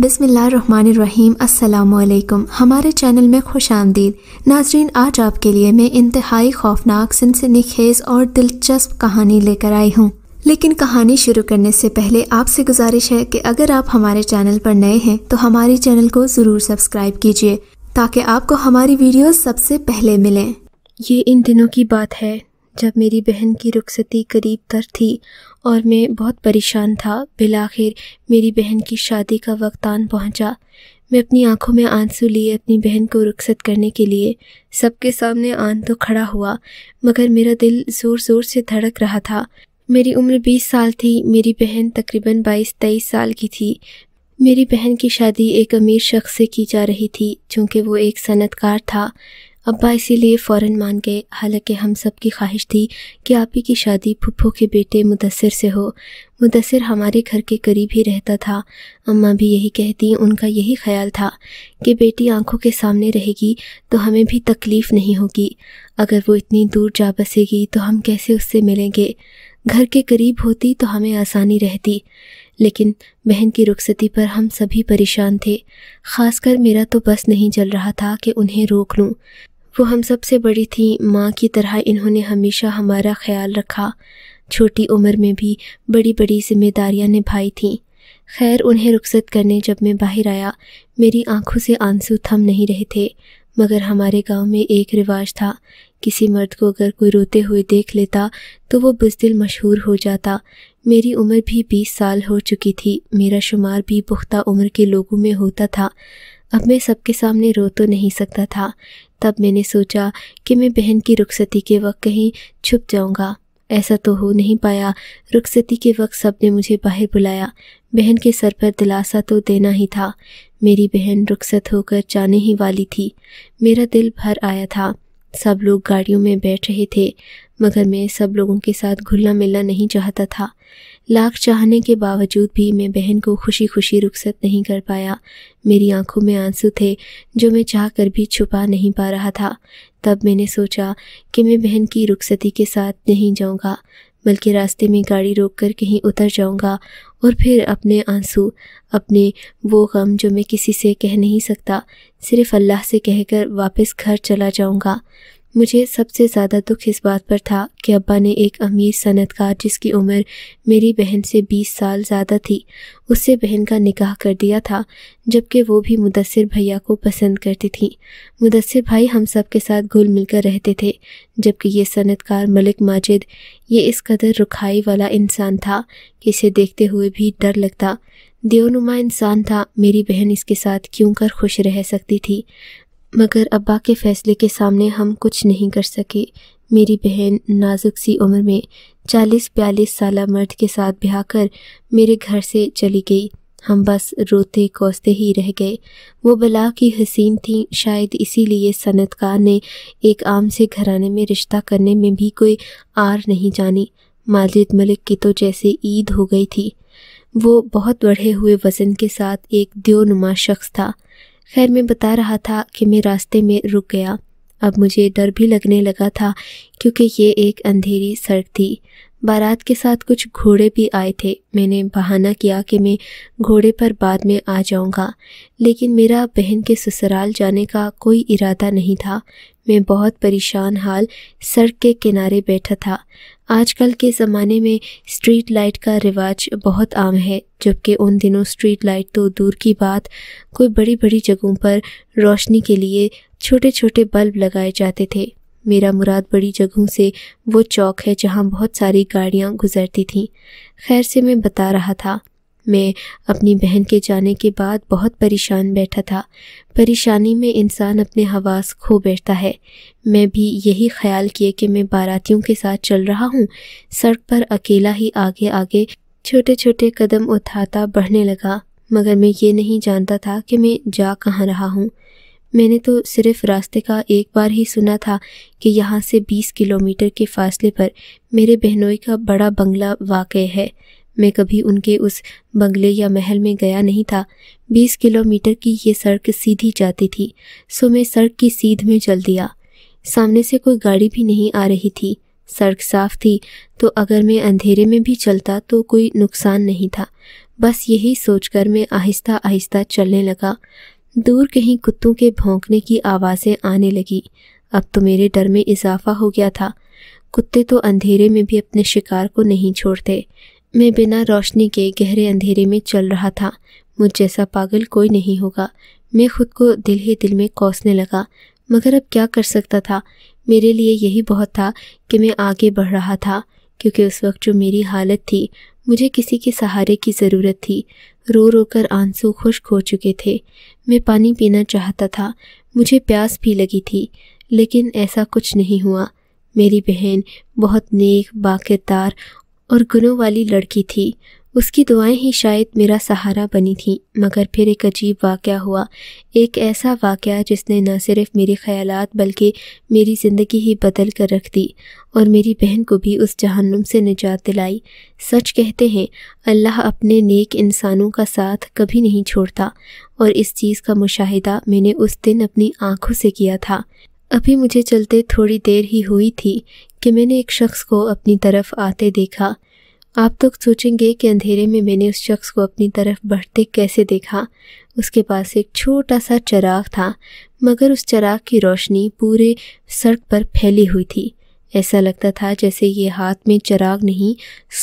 बिसमीम् अल्लाम हमारे चैनल में खुश आमदीद नाजरीन आज आपके लिए मैं इंतहाई खौफनाक सिनसनी खेज़ और दिलचस्प कहानी लेकर आई हूँ लेकिन कहानी शुरू करने से पहले आपसे गुजारिश है कि अगर आप हमारे चैनल पर नए हैं तो हमारे चैनल को ज़रूर सब्सक्राइब कीजिए ताकि आपको हमारी वीडियो सबसे पहले मिलें ये इन दिनों की बात है जब मेरी बहन की रुखसती करीब तर थी और मैं बहुत परेशान था बिलाखिर मेरी बहन की शादी का वक्त आन पहुँचा मैं अपनी आंखों में आंसू लिए अपनी बहन को रुखसत करने के लिए सबके सामने आन तो खड़ा हुआ मगर मेरा दिल ज़ोर ज़ोर से धड़क रहा था मेरी उम्र बीस साल थी मेरी बहन तकरीबन बाईस तेईस साल की थी मेरी बहन की शादी एक अमीर शख्स से की जा रही थी चूँकि वो एक सनतकार था अब्बा इसीलिए फ़ौरन मान गए हालांकि हम सब की ख्वाहिश थी कि आप ही की शादी फुप्पो के बेटे मुदसर से हो मुदसर हमारे घर के करीब ही रहता था अम्मा भी यही कहती उनका यही ख्याल था कि बेटी आंखों के सामने रहेगी तो हमें भी तकलीफ़ नहीं होगी अगर वो इतनी दूर जा बसेगी तो हम कैसे उससे मिलेंगे घर के करीब होती तो हमें आसानी रहती लेकिन बहन की रुखसती पर हम सभी परेशान थे खासकर मेरा तो बस नहीं चल रहा था कि उन्हें रोक लूँ वो हम सबसे बड़ी थी माँ की तरह इन्होंने हमेशा हमारा ख्याल रखा छोटी उम्र में भी बड़ी बड़ी जिम्मेदारियाँ निभाई थीं खैर उन्हें रुखसत करने जब मैं बाहर आया मेरी आंखों से आंसू थम नहीं रहे थे मगर हमारे गांव में एक रिवाज था किसी मर्द को अगर कोई रोते हुए देख लेता तो वो बुजदिल मशहूर हो जाता मेरी उम्र भी बीस साल हो चुकी थी मेरा शुमार भी पुख्ता उम्र के लोगों में होता था अब मैं सबके सामने रो तो नहीं सकता था तब मैंने सोचा कि मैं बहन की रुखसती के वक्त कहीं छुप जाऊंगा ऐसा तो हो नहीं पाया रुखसती के वक्त सब ने मुझे बाहर बुलाया बहन के सर पर दिलासा तो देना ही था मेरी बहन रुखसत होकर जाने ही वाली थी मेरा दिल भर आया था सब लोग गाड़ियों में बैठ रहे थे मगर मैं सब लोगों के साथ घुलना मिलना नहीं चाहता था लाख चाहने के बावजूद भी मैं बहन को खुशी खुशी रुखसत नहीं कर पाया मेरी आंखों में आंसू थे जो मैं चाह कर भी छुपा नहीं पा रहा था तब मैंने सोचा कि मैं बहन की रुखसती के साथ नहीं जाऊंगा बल्कि रास्ते में गाड़ी रोक कर कहीं उतर जाऊंगा और फिर अपने आंसू अपने वो गम जो मैं किसी से कह नहीं सकता सिर्फ अल्लाह से कहकर वापस घर चला जाऊंगा मुझे सबसे ज़्यादा दुख इस बात पर था कि अब्बा ने एक अमीर सनतकार जिसकी उम्र मेरी बहन से बीस साल ज़्यादा थी उससे बहन का निकाह कर दिया था जबकि वो भी मुदसर भैया को पसंद करती थी मुदसर भाई हम सब के साथ घुल मिलकर रहते थे जबकि ये सनतकार मलिक माजिद ये इस कदर रुखाई वाला इंसान था कि इसे देखते हुए भी डर लगता देवनुमा इंसान था मेरी बहन इसके साथ क्यों कर खुश रह सकती थी मगर अब्बा के फैसले के सामने हम कुछ नहीं कर सके मेरी बहन नाजुक सी उम्र में चालीस बयालीस साल मर्द के साथ ब्याह कर मेरे घर से चली गई हम बस रोते कोसते ही रह गए वो बला की हसीन थी शायद इसीलिए सनतकार ने एक आम से घराने में रिश्ता करने में भी कोई आर नहीं जानी माजिद मलिक की तो जैसे ईद हो गई थी वो बहुत बढ़े हुए वज़न के साथ एक दियोनुमा शख्स था खैर मैं बता रहा था कि मैं रास्ते में रुक गया अब मुझे डर भी लगने लगा था क्योंकि ये एक अंधेरी सड़क थी बारात के साथ कुछ घोड़े भी आए थे मैंने बहाना किया कि मैं घोड़े पर बाद में आ जाऊंगा लेकिन मेरा बहन के ससुराल जाने का कोई इरादा नहीं था मैं बहुत परेशान हाल सड़क के किनारे बैठा था आजकल के ज़माने में स्ट्रीट लाइट का रिवाज बहुत आम है जबकि उन दिनों स्ट्रीट लाइट तो दूर की बात कोई बड़ी बड़ी जगहों पर रोशनी के लिए छोटे छोटे बल्ब लगाए जाते थे मेरा मुराद बड़ी जगहों से वो चौक है जहाँ बहुत सारी गाड़ियाँ गुजरती थीं खैर से मैं बता रहा था मैं अपनी बहन के जाने के बाद बहुत परेशान बैठा था परेशानी में इंसान अपने हवास खो बैठता है मैं भी यही ख्याल किए कि मैं बारातियों के साथ चल रहा हूँ सड़क पर अकेला ही आगे आगे छोटे छोटे कदम उठाता बढ़ने लगा मगर मैं ये नहीं जानता था कि मैं जा कहाँ रहा हूँ मैंने तो सिर्फ रास्ते का एक बार ही सुना था कि यहाँ से 20 किलोमीटर के फासले पर मेरे बहनोई का बड़ा बंगला वाक़ है मैं कभी उनके उस बंगले या महल में गया नहीं था बीस किलोमीटर की ये सड़क सीधी जाती थी सो मैं सड़क की सीध में चल दिया सामने से कोई गाड़ी भी नहीं आ रही थी सड़क साफ थी तो अगर मैं अंधेरे में भी चलता तो कोई नुकसान नहीं था बस यही सोचकर मैं आहिस्ता आहिस्ता चलने लगा दूर कहीं कुत्तों के भौंकने की आवाज़ें आने लगी अब तो मेरे डर में इजाफा हो गया था कुत्ते तो अंधेरे में भी अपने शिकार को नहीं छोड़ते मैं बिना रोशनी के गहरे अंधेरे में चल रहा था मुझ जैसा पागल कोई नहीं होगा मैं खुद को दिल ही दिल में कोसने लगा मगर अब क्या कर सकता था मेरे लिए यही बहुत था कि मैं आगे बढ़ रहा था क्योंकि उस वक्त जो मेरी हालत थी मुझे किसी के सहारे की ज़रूरत थी रो रो कर आंसू खुश्क हो चुके थे मैं पानी पीना चाहता था मुझे प्यास भी लगी थी लेकिन ऐसा कुछ नहीं हुआ मेरी बहन बहुत नेक बाकिरदार और गुनों वाली लड़की थी उसकी दुआएं ही शायद मेरा सहारा बनी थी मगर फिर एक अजीब वाक़ हुआ एक ऐसा वाक़ जिसने न सिर्फ मेरे ख्याल बल्कि मेरी ज़िंदगी ही बदल कर रख दी और मेरी बहन को भी उस जहन्नुम से निजात दिलाई सच कहते हैं अल्लाह अपने नेक इंसानों का साथ कभी नहीं छोड़ता और इस चीज़ का मुशाहिदा मैंने उस दिन अपनी आँखों से किया था अभी मुझे चलते थोड़ी देर ही हुई थी कि मैंने एक शख्स को अपनी तरफ आते देखा आप तो सोचेंगे कि अंधेरे में मैंने उस शख्स को अपनी तरफ बढ़ते कैसे देखा उसके पास एक छोटा सा चराग था मगर उस चराग की रोशनी पूरे सड़क पर फैली हुई थी ऐसा लगता था जैसे ये हाथ में चराग नहीं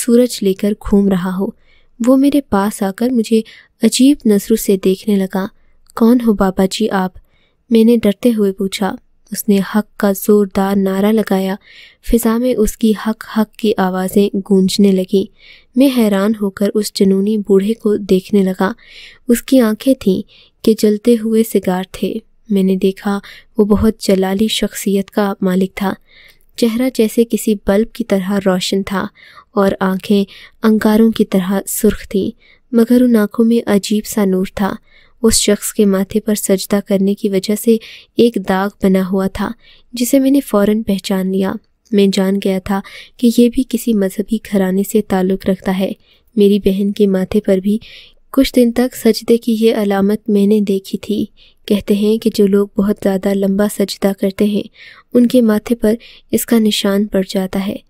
सूरज लेकर घूम रहा हो वो मेरे पास आकर मुझे अजीब नज़रों से देखने लगा कौन हो बाबा जी आप मैंने डरते हुए पूछा उसने हक का ज़ोरदार नारा लगाया फिजा में उसकी हक हक की आवाज़ें गूंजने लगीं मैं हैरान होकर उस जुनूनी बूढ़े को देखने लगा उसकी आंखें थीं कि जलते हुए सिगार थे मैंने देखा वो बहुत जलाली शख्सियत का मालिक था चेहरा जैसे किसी बल्ब की तरह रोशन था और आंखें अंगारों की तरह सुर्ख थीं मगर उन आंखों में अजीब सा नूर था उस शख्स के माथे पर सजदा करने की वजह से एक दाग बना हुआ था जिसे मैंने फौरन पहचान लिया मैं जान गया था कि यह भी किसी मजहबी घराने से ताल्लुक़ रखता है मेरी बहन के माथे पर भी कुछ दिन तक सजदे की यह अलामत मैंने देखी थी कहते हैं कि जो लोग बहुत ज़्यादा लंबा सजदा करते हैं उनके माथे पर इसका निशान पड़ जाता है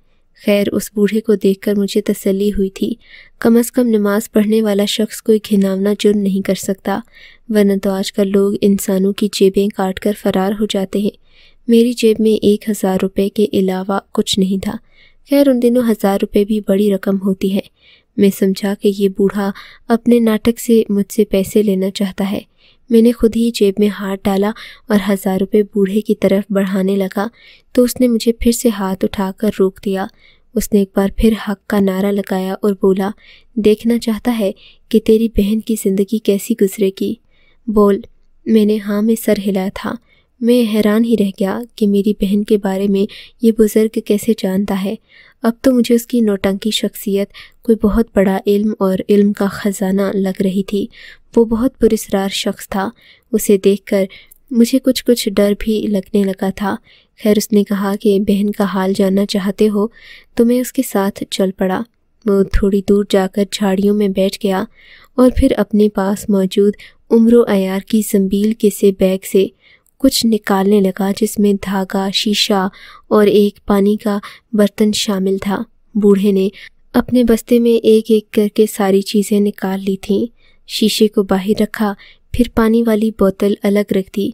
खैर उस बूढ़े को देखकर मुझे तसल्ली हुई थी कम अज़ कम नमाज पढ़ने वाला शख्स कोई घिनावना जुर्म नहीं कर सकता वरना तो आजकल लोग इंसानों की जेबें काट कर फरार हो जाते हैं मेरी जेब में एक हज़ार रुपये के अलावा कुछ नहीं था खैर उन दिनों हज़ार रुपये भी बड़ी रकम होती है मैं समझा कि ये बूढ़ा अपने नाटक से मुझसे पैसे लेना चाहता है मैंने खुद ही जेब में हाथ डाला और हज़ार रुपये बूढ़े की तरफ बढ़ाने लगा तो उसने मुझे फिर से हाथ उठाकर रोक दिया उसने एक बार फिर हक का नारा लगाया और बोला देखना चाहता है कि तेरी बहन की ज़िंदगी कैसी गुजरेगी बोल मैंने हाँ में सर हिलाया था मैं हैरान ही रह गया कि मेरी बहन के बारे में ये बुज़ुर्ग कैसे जानता है अब तो मुझे उसकी नौटंकी शख्सियत कोई बहुत बड़ा इल्म और इल्म का ख़जाना लग रही थी वो बहुत पुरस्रार शख्स था उसे देखकर मुझे कुछ कुछ डर भी लगने लगा था खैर उसने कहा कि बहन का हाल जानना चाहते हो तो मैं उसके साथ चल पड़ा वो थोड़ी दूर जाकर झाड़ियों में बैठ गया और फिर अपने पास मौजूद उम्र अयार की जम्बील के से बैग से कुछ निकालने लगा जिसमें धागा शीशा और एक पानी का बर्तन शामिल था बूढ़े ने अपने बस्ते में एक एक करके सारी चीज़ें निकाल ली थीं शीशे को बाहर रखा फिर पानी वाली बोतल अलग रख दी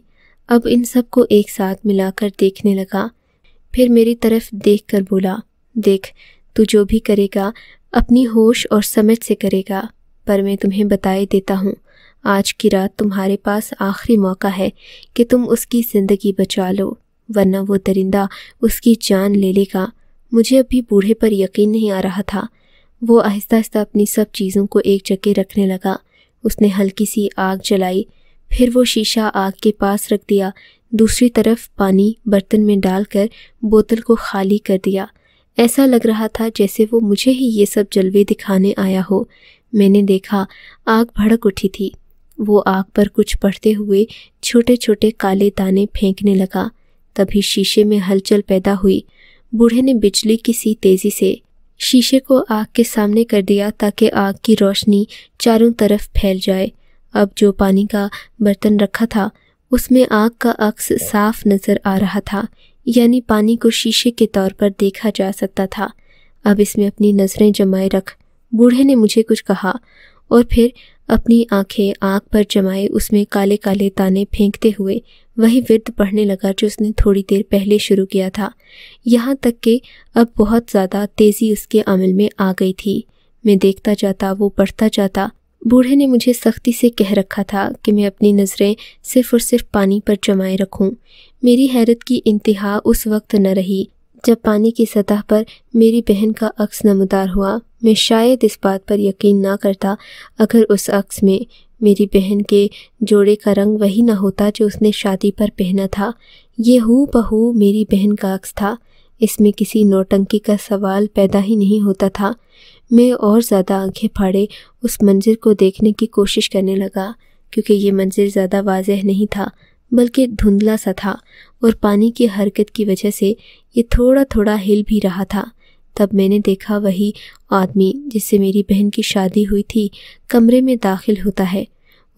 अब इन सब को एक साथ मिलाकर देखने लगा फिर मेरी तरफ देख कर बोला देख तू जो भी करेगा अपनी होश और समझ से करेगा पर मैं तुम्हें बताए देता हूँ आज की रात तुम्हारे पास आखिरी मौका है कि तुम उसकी ज़िंदगी बचा लो वरना वो दरिंदा उसकी जान ले लेगा मुझे अभी बूढ़े पर यकीन नहीं आ रहा था वो आहिस्ता आहिस्ता अपनी सब चीज़ों को एक जगह रखने लगा उसने हल्की सी आग जलाई फिर वो शीशा आग के पास रख दिया दूसरी तरफ पानी बर्तन में डालकर बोतल को खाली कर दिया ऐसा लग रहा था जैसे वो मुझे ही ये सब जलवे दिखाने आया हो मैंने देखा आग भड़क उठी थी वो आग पर कुछ पढ़ते हुए छोटे छोटे काले दाने फेंकने लगा तभी शीशे में हलचल पैदा हुई बूढ़े ने बिजली की सी तेजी से शीशे को आग के सामने कर दिया ताकि आग की रोशनी चारों तरफ फैल जाए अब जो पानी का बर्तन रखा था उसमें आग का अक्स साफ नज़र आ रहा था यानी पानी को शीशे के तौर पर देखा जा सकता था अब इसमें अपनी नज़रें जमाए रख बूढ़े ने मुझे कुछ कहा और फिर अपनी आंखें आग पर जमाए उसमें काले काले ताने फेंकते हुए वही वृद्ध पढ़ने लगा जो उसने थोड़ी देर पहले शुरू किया था यहाँ तक कि अब बहुत ज़्यादा तेज़ी उसके अमल में आ गई थी मैं देखता जाता वो पढ़ता जाता बूढ़े ने मुझे सख्ती से कह रखा था कि मैं अपनी नज़रें सिर्फ और सिर्फ पानी पर जमाए रखूं। मेरी हैरत की इंतहा उस वक्त न रही जब पानी की सतह पर मेरी बहन का अक्स नमदार हुआ मैं शायद इस बात पर यकीन ना करता अगर उस अक्स में मेरी बहन के जोड़े का रंग वही ना होता जो उसने शादी पर पहना था ये हु बहू मेरी बहन का अक्स था इसमें किसी नौटंकी का सवाल पैदा ही नहीं होता था मैं और ज़्यादा आंखें फाड़े उस मंजर को देखने की कोशिश करने लगा क्योंकि ये मंजर ज़्यादा वाजह नहीं था बल्कि धुंधला सा था और पानी की हरकत की वजह से ये थोड़ा थोड़ा हिल भी रहा था तब मैंने देखा वही आदमी जिससे मेरी बहन की शादी हुई थी कमरे में दाखिल होता है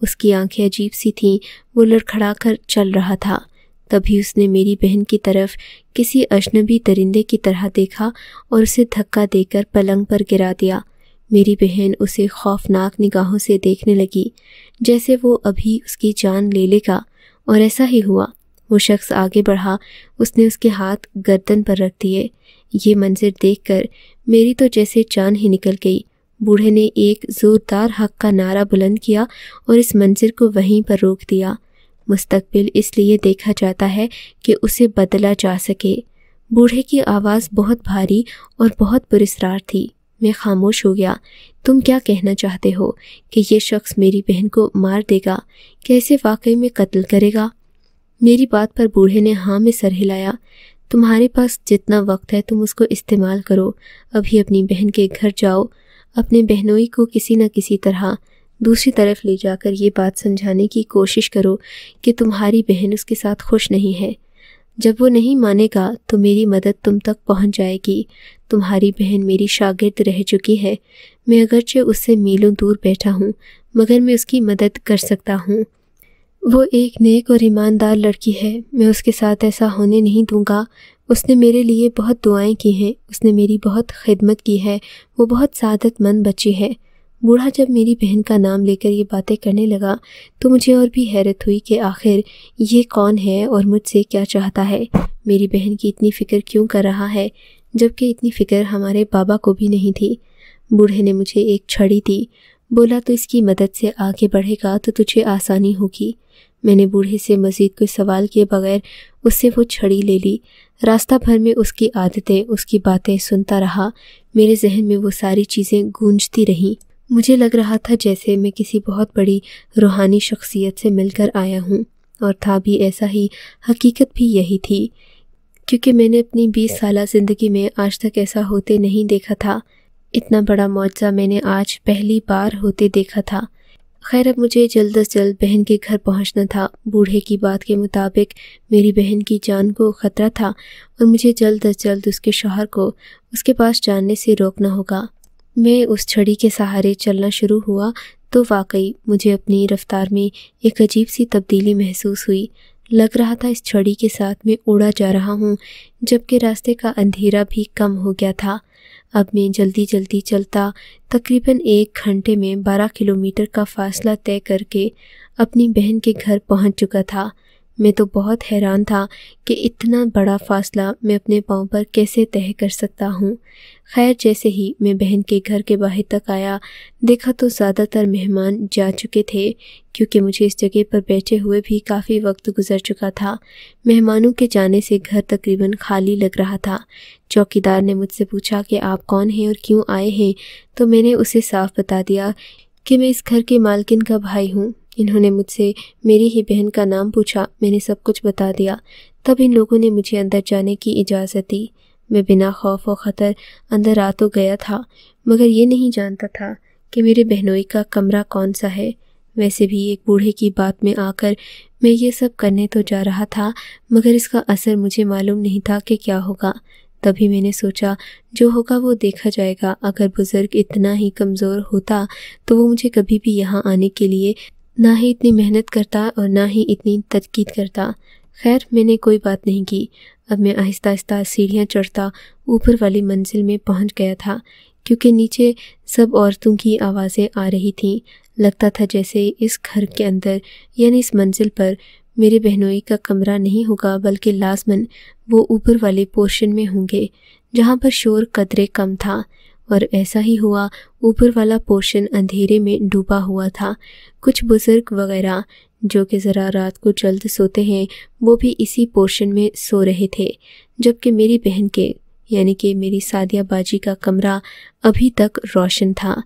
उसकी आंखें अजीब सी थीं वो लड़खड़ा कर चल रहा था तभी उसने मेरी बहन की तरफ किसी अजनबी दरिंदे की तरह देखा और उसे धक्का देकर पलंग पर गिरा दिया मेरी बहन उसे खौफनाक निगाहों से देखने लगी जैसे वो अभी उसकी जान ले लेगा और ऐसा ही हुआ वो शख्स आगे बढ़ा उसने उसके हाथ गर्दन पर रख दिए ये मंजर देखकर मेरी तो जैसे जान ही निकल गई बूढ़े ने एक ज़ोरदार हक का नारा बुलंद किया और इस मंजर को वहीं पर रोक दिया मुस्तकबिल इसलिए देखा जाता है कि उसे बदला जा सके बूढ़े की आवाज़ बहुत भारी और बहुत पुरस्ार थी मैं खामोश हो गया तुम क्या कहना चाहते हो कि यह शख्स मेरी बहन को मार देगा कैसे वाकई में कत्ल करेगा मेरी बात पर बूढ़े ने हाँ में सर हिलाया तुम्हारे पास जितना वक्त है तुम उसको इस्तेमाल करो अभी अपनी बहन के घर जाओ अपने बहनोई को किसी न किसी तरह दूसरी तरफ ले जाकर ये बात समझाने की कोशिश करो कि तुम्हारी बहन उसके साथ खुश नहीं है जब वो नहीं मानेगा तो मेरी मदद तुम तक पहुंच जाएगी तुम्हारी बहन मेरी शागिर्द रह चुकी है मैं अगरचे उससे मीलों दूर बैठा हूँ मगर मैं उसकी मदद कर सकता हूँ वो एक नेक और ईमानदार लड़की है मैं उसके साथ ऐसा होने नहीं दूंगा उसने मेरे लिए बहुत दुआएं की हैं उसने मेरी बहुत खिदमत की है वो बहुत सादतमंद बच्ची है बूढ़ा जब मेरी बहन का नाम लेकर ये बातें करने लगा तो मुझे और भी हैरत हुई कि आखिर ये कौन है और मुझसे क्या चाहता है मेरी बहन की इतनी फ़िक्र क्यों कर रहा है जबकि इतनी फ़िक्र हमारे बाबा को भी नहीं थी बूढ़े ने मुझे एक छड़ी दी बोला तो इसकी मदद से आगे बढ़ेगा तो तुझे आसानी होगी मैंने बूढ़े से मज़ीद कोई सवाल किए बगैर उससे वो छड़ी ले ली रास्ता भर में उसकी आदतें उसकी बातें सुनता रहा मेरे जहन में वो सारी चीज़ें गूंजती रहीं मुझे लग रहा था जैसे मैं किसी बहुत बड़ी रूहानी शख्सियत से मिलकर आया हूँ और था भी ऐसा ही हकीकत भी यही थी क्योंकि मैंने अपनी बीस साल ज़िंदगी में आज तक ऐसा होते नहीं देखा था इतना बड़ा मुआवजा मैंने आज पहली बार होते देखा था खैर अब मुझे जल्द अज जल्द बहन के घर पहुंचना था बूढ़े की बात के मुताबिक मेरी बहन की जान को ख़तरा था और मुझे जल्द अज जल्द उसके शोहर को उसके पास जाने से रोकना होगा मैं उस छड़ी के सहारे चलना शुरू हुआ तो वाकई मुझे अपनी रफ्तार में एक अजीब सी तब्दीली महसूस हुई लग रहा था इस छड़ी के साथ मैं उड़ा जा रहा हूँ जबकि रास्ते का अंधेरा भी कम हो गया था अब मैं जल्दी जल्दी चलता तकरीबन एक घंटे में बारह किलोमीटर का फासला तय करके अपनी बहन के घर पहुंच चुका था मैं तो बहुत हैरान था कि इतना बड़ा फासला मैं अपने पाँव पर कैसे तय कर सकता हूँ खैर जैसे ही मैं बहन के घर के बाहर तक आया देखा तो ज़्यादातर मेहमान जा चुके थे क्योंकि मुझे इस जगह पर बैठे हुए भी काफ़ी वक्त गुजर चुका था मेहमानों के जाने से घर तकरीबन खाली लग रहा था चौकीदार ने मुझसे पूछा कि आप कौन हैं और क्यों आए हैं तो मैंने उसे साफ बता दिया कि मैं इस घर के मालकिन का भाई हूँ इन्होंने मुझसे मेरी ही बहन का नाम पूछा मैंने सब कुछ बता दिया तब इन लोगों ने मुझे अंदर जाने की इजाज़त दी मैं बिना खौफ व ख़तर अंदर आ तो गया था मगर ये नहीं जानता था कि मेरे बहनोई का कमरा कौन सा है वैसे भी एक बूढ़े की बात में आकर मैं ये सब करने तो जा रहा था मगर इसका असर मुझे मालूम नहीं था कि क्या होगा तभी मैंने सोचा जो होगा वो देखा जाएगा अगर बुज़ुर्ग इतना ही कमज़ोर होता तो वो मुझे कभी भी यहाँ आने के लिए ना ही इतनी मेहनत करता और ना ही इतनी तदकीद करता खैर मैंने कोई बात नहीं की अब मैं आहिस्ता आहिस्ता सीढ़ियाँ चढ़ता ऊपर वाली मंजिल में पहुँच गया था क्योंकि नीचे सब औरतों की आवाज़ें आ रही थीं लगता था जैसे इस घर के अंदर यानी इस मंजिल पर मेरे बहनोई का कमरा नहीं होगा बल्कि लाजमन वो ऊपर वाले पोर्शन में होंगे जहाँ पर शोर कदरे कम था और ऐसा ही हुआ ऊपर वाला पोर्शन अंधेरे में डूबा हुआ था कुछ बुज़ुर्ग वगैरह जो कि ज़रा रात को जल्द सोते हैं वो भी इसी पोर्शन में सो रहे थे जबकि मेरी बहन के यानी कि मेरी सादिया बाजी का कमरा अभी तक रोशन था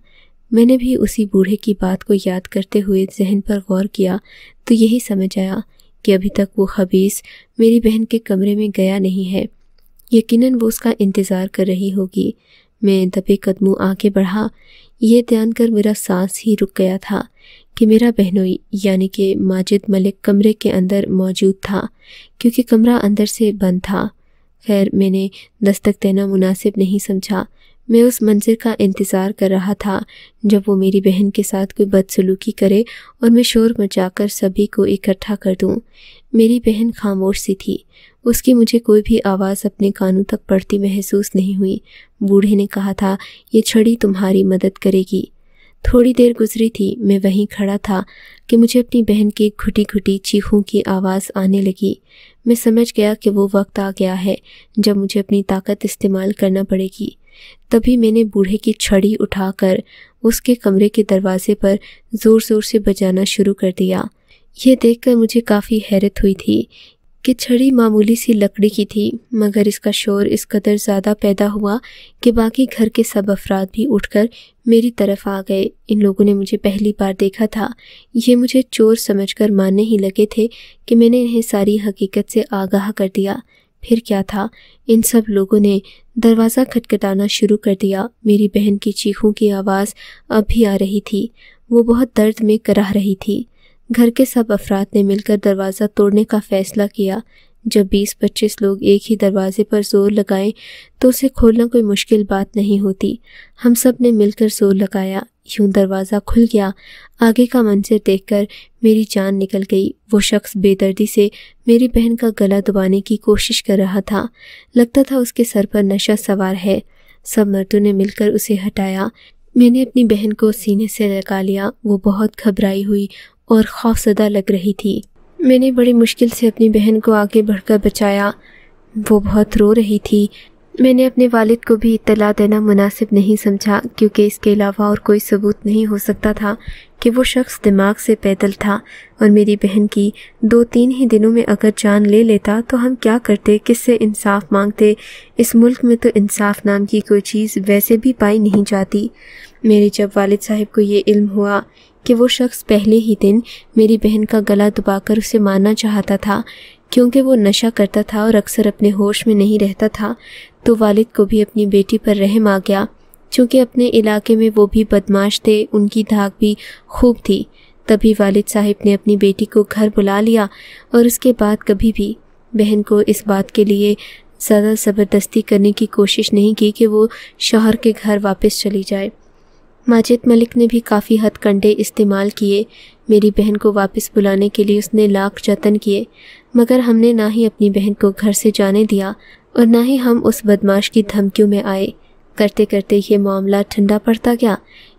मैंने भी उसी बूढ़े की बात को याद करते हुए जहन पर गौर किया तो यही समझ आया कि अभी तक वो हबीस मेरी बहन के कमरे में गया नहीं है यकीनन वो उसका इंतज़ार कर रही होगी मैं दबे कदमों आगे बढ़ा यह ध्यान कर मेरा सांस ही रुक गया था कि मेरा बहनोई यानी कि माजिद मलिक कमरे के अंदर मौजूद था क्योंकि कमरा अंदर से बंद था खैर मैंने दस्तक देना मुनासिब नहीं समझा मैं उस मंजिल का इंतज़ार कर रहा था जब वो मेरी बहन के साथ कोई बदसलूकी करे और मैं शोर मचाकर सभी को इकट्ठा कर दूं। मेरी बहन खामोश सी थी उसकी मुझे कोई भी आवाज़ अपने कानों तक पड़ती महसूस नहीं हुई बूढ़े ने कहा था ये छड़ी तुम्हारी मदद करेगी थोड़ी देर गुजरी थी मैं वहीं खड़ा था कि मुझे अपनी बहन की घुटी घुटी चीखों की आवाज़ आने लगी मैं समझ गया कि वो वक्त आ गया है जब मुझे अपनी ताकत इस्तेमाल करना पड़ेगी तभी मैंने बूढ़े की छड़ी उठाकर उसके कमरे के दरवाजे पर ज़ोर ज़ोर से बजाना शुरू कर दिया यह देखकर मुझे काफ़ी हैरत हुई थी कि छड़ी मामूली सी लकड़ी की थी मगर इसका शोर इस कदर ज़्यादा पैदा हुआ कि बाकी घर के सब अफराद भी उठकर मेरी तरफ आ गए इन लोगों ने मुझे पहली बार देखा था ये मुझे चोर समझकर मानने ही लगे थे कि मैंने इन्हें सारी हकीकत से आगाह कर दिया फिर क्या था इन सब लोगों ने दरवाज़ा खटखटाना शुरू कर दिया मेरी बहन की चीखों की आवाज़ अब भी आ रही थी वो बहुत दर्द में कराह रही थी घर के सब अफराद ने मिलकर दरवाज़ा तोड़ने का फ़ैसला किया जब 20-25 लोग एक ही दरवाजे पर जोर लगाएं तो उसे खोलना कोई मुश्किल बात नहीं होती हम सब ने मिलकर जोर लगाया यूं दरवाज़ा खुल गया आगे का मंजर देखकर मेरी जान निकल गई वो शख्स बेदर्दी से मेरी बहन का गला दबाने की कोशिश कर रहा था लगता था उसके सर पर नशा सवार है सब मर्दों ने मिलकर उसे हटाया मैंने अपनी बहन को सीने से लगा लिया वो बहुत घबराई हुई और खौफजदा लग रही थी मैंने बड़ी मुश्किल से अपनी बहन को आगे बढ़कर बचाया वो बहुत रो रही थी मैंने अपने वालिद को भी इतला देना मुनासिब नहीं समझा क्योंकि इसके अलावा और कोई सबूत नहीं हो सकता था कि वो शख्स दिमाग से पैदल था और मेरी बहन की दो तीन ही दिनों में अगर जान ले लेता तो हम क्या करते किससे इंसाफ मांगते इस मुल्क में तो इंसाफ नाम की कोई चीज़ वैसे भी पाई नहीं जाती मेरे जब वालिद साहब को ये इल्म हुआ कि वो शख्स पहले ही दिन मेरी बहन का गला दबाकर उसे मारना चाहता था क्योंकि वो नशा करता था और अक्सर अपने होश में नहीं रहता था तो वालिद को भी अपनी बेटी पर रहम आ गया चूँकि अपने इलाके में वो भी बदमाश थे उनकी धाक भी खूब थी तभी वालिद साहिब ने अपनी बेटी को घर बुला लिया और उसके बाद कभी भी बहन को इस बात के लिए ज़्यादा ज़बरदस्ती करने की कोशिश नहीं की कि वो शौहर के घर वापस चली जाए माजिद मलिक ने भी काफ़ी हथकंडे इस्तेमाल किए मेरी बहन को वापस बुलाने के लिए उसने लाख जतन किए मगर हमने ना ही अपनी बहन को घर से जाने दिया और ना ही हम उस बदमाश की धमकियों में आए करते करते ये मामला ठंडा पड़ता गया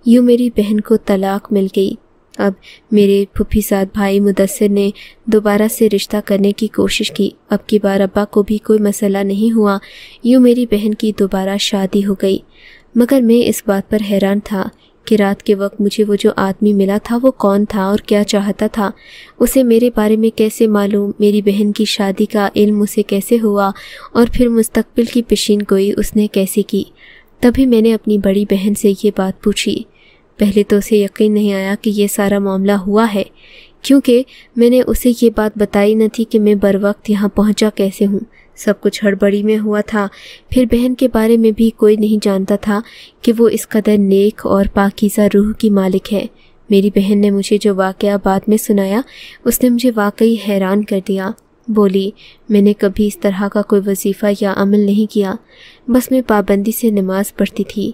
यूँ मेरी बहन को तलाक मिल गई अब मेरे फूफी साथ भाई मुदसर ने दोबारा से रिश्ता करने की कोशिश की अब की बार अब्बा को भी कोई मसला नहीं हुआ यूँ मेरी बहन की दोबारा शादी हो गई मगर मैं इस बात पर हैरान था कि रात के वक्त मुझे वो जो आदमी मिला था वो कौन था और क्या चाहता था उसे मेरे बारे में कैसे मालूम मेरी बहन की शादी का इल्म उसे कैसे हुआ और फिर मुस्तकबिल की पेशीन गोई उसने कैसे की तभी मैंने अपनी बड़ी बहन से ये बात पूछी पहले तो उसे यकीन नहीं आया कि यह सारा मामला हुआ है क्योंकि मैंने उसे ये बात बताई न थी कि मैं बर वक्त यहाँ पहुँचा कैसे हूँ सब कुछ हड़बड़ी में हुआ था फिर बहन के बारे में भी कोई नहीं जानता था कि वो इस कदर नेक और पाकिज़ा रूह की मालिक है मेरी बहन ने मुझे जो वाक़ बाद में सुनाया उसने मुझे वाकई हैरान कर दिया बोली मैंने कभी इस तरह का कोई वजीफ़ा या अमल नहीं किया बस मैं पाबंदी से नमाज़ पढ़ती थी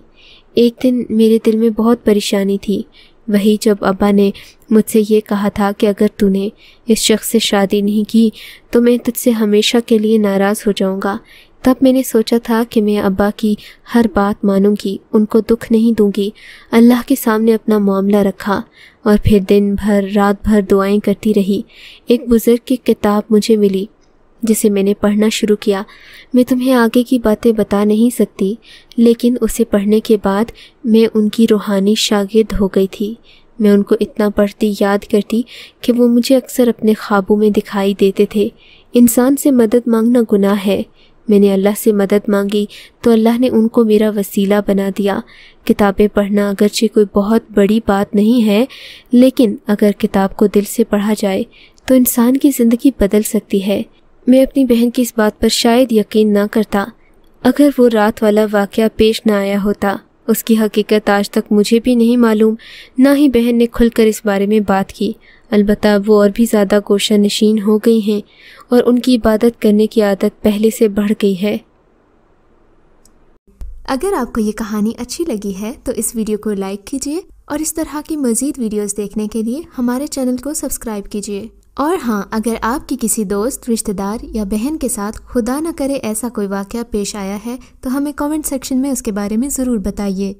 एक दिन मेरे दिल में बहुत परेशानी थी वही जब अब्बा ने मुझसे ये कहा था कि अगर तूने इस शख्स से शादी नहीं की तो मैं तुझसे हमेशा के लिए नाराज़ हो जाऊँगा तब मैंने सोचा था कि मैं अब्बा की हर बात मानूंगी उनको दुख नहीं दूंगी अल्लाह के सामने अपना मामला रखा और फिर दिन भर रात भर दुआएं करती रही एक बुज़ुर्ग की किताब मुझे मिली जिसे मैंने पढ़ना शुरू किया मैं तुम्हें आगे की बातें बता नहीं सकती लेकिन उसे पढ़ने के बाद मैं उनकी रूहानी शागिर्द हो गई थी मैं उनको इतना पढ़ती याद करती कि वो मुझे अक्सर अपने ख्वाबों में दिखाई देते थे इंसान से मदद मांगना गुनाह है मैंने अल्लाह से मदद मांगी तो अल्लाह ने उनको मेरा वसीला बना दिया किताबें पढ़ना अगरचे कोई बहुत बड़ी बात नहीं है लेकिन अगर किताब को दिल से पढ़ा जाए तो इंसान की ज़िंदगी बदल सकती है मैं अपनी बहन की इस बात पर शायद यकीन ना करता अगर वो रात वाला वाक़ पेश ना आया होता उसकी हकीकत आज तक मुझे भी नहीं मालूम ना ही बहन ने खुलकर इस बारे में बात की अलबत् वो और भी ज़्यादा गोशा नशीन हो गई हैं और उनकी इबादत करने की आदत पहले से बढ़ गई है अगर आपको ये कहानी अच्छी लगी है तो इस वीडियो को लाइक कीजिए और इस तरह की मज़ीद वीडियोस देखने के लिए हमारे चैनल को सब्सक्राइब कीजिए और हाँ अगर आपकी किसी दोस्त रिश्तेदार या बहन के साथ खुदा न करे ऐसा कोई वाक़ पेश आया है तो हमें कमेंट सेक्शन में उसके बारे में ज़रूर बताइए